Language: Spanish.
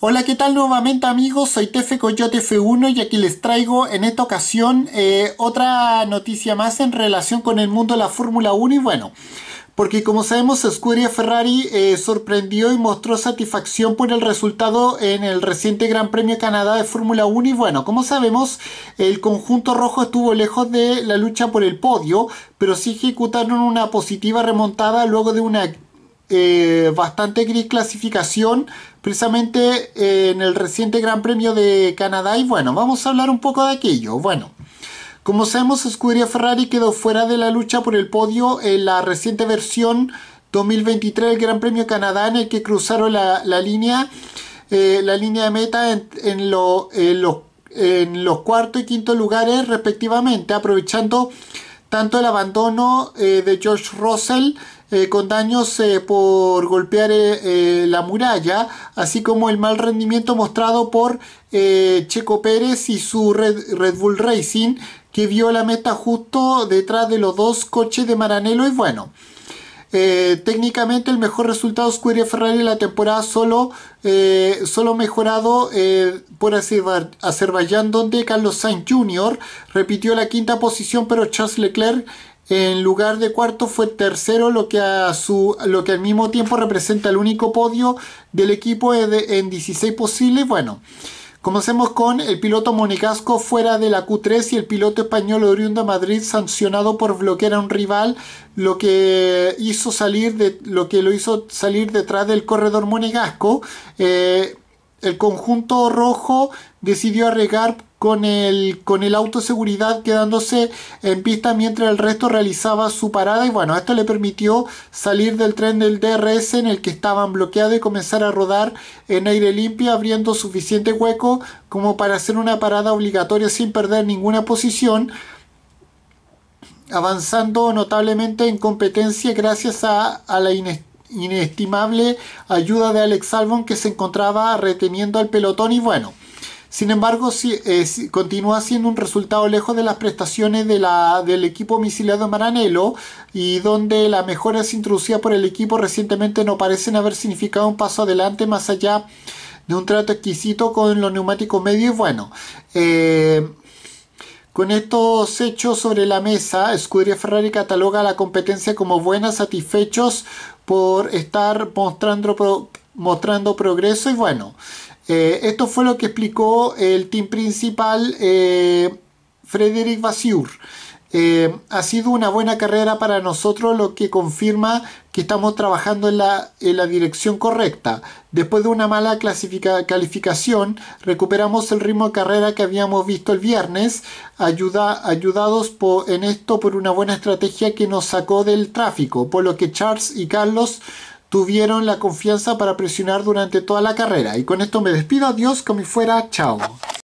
Hola, ¿qué tal nuevamente amigos? Soy Tefe Coyote F1 y aquí les traigo en esta ocasión eh, otra noticia más en relación con el mundo de la Fórmula 1 y bueno, porque como sabemos Scuderia Ferrari eh, sorprendió y mostró satisfacción por el resultado en el reciente Gran Premio Canadá de Fórmula 1 y bueno, como sabemos el conjunto rojo estuvo lejos de la lucha por el podio, pero sí ejecutaron una positiva remontada luego de una eh, bastante gris clasificación precisamente eh, en el reciente Gran Premio de Canadá y bueno, vamos a hablar un poco de aquello. Bueno, como sabemos, Scuderia Ferrari quedó fuera de la lucha por el podio en la reciente versión 2023 del Gran Premio Canadá en el que cruzaron la, línea eh, la línea de meta en, en, los cuarto y quinto lugares respectivamente, aprovechando tanto el abandono eh, de George Russell eh, con daños eh, por golpear la muralla, así como el mal rendimiento mostrado por Checo Pérez y su Red, Red, Bull Racing, que vio la meta justo detrás de los dos coches de Maranello y bueno. Eh, técnicamente el mejor resultado Scuderia Ferrari en la temporada solo, eh, solo mejorado eh, por Azerbaiyán donde Carlos Sainz Jr. repitió la quinta posición pero Charles Leclerc en lugar de cuarto fue tercero, lo que, a su, lo que al mismo tiempo representa el único podio del equipo en 16 posibles. Bueno, Comencemos con el piloto monegasco fuera de la Q3 y el piloto español oriundo de Madrid sancionado por bloquear a un rival, lo que hizo salir de, lo que lo hizo salir detrás del corredor monegasco. Eh, el conjunto rojo decidió arriesgar con el, con el autoseguridad quedándose en pista mientras el resto realizaba su parada y bueno, esto le permitió salir del tren del DRS en el que estaban bloqueados y comenzar a rodar en aire limpio abriendo suficiente hueco como para hacer una parada obligatoria sin perder ninguna posición avanzando notablemente en competencia gracias a, la inestimable ayuda de Alex Albon que se encontraba reteniendo al pelotón y bueno, sin embargo, eh, si, continúa siendo un resultado lejos de las prestaciones del equipo misilado Maranello y donde las mejoras introducidas por el equipo recientemente no parecen haber significado un paso adelante más allá de un trato exquisito con los neumáticos medios y bueno. Eh, con estos hechos sobre la mesa, Scuderia Ferrari cataloga la competencia como buena, satisfechos por estar mostrando, mostrando progreso y bueno, eh, esto fue lo que explicó el team principal eh, Frederic eh, ha sido una buena carrera para nosotros, lo que confirma que estamos trabajando en la, dirección correcta. Después de una mala calificación, recuperamos el ritmo de carrera que habíamos visto el viernes, ayudados en esto por una buena estrategia que nos sacó del tráfico, por lo que Charles y Carlos tuvieron la confianza para presionar durante toda la carrera. Y con esto me despido, adiós, como fuera, chao.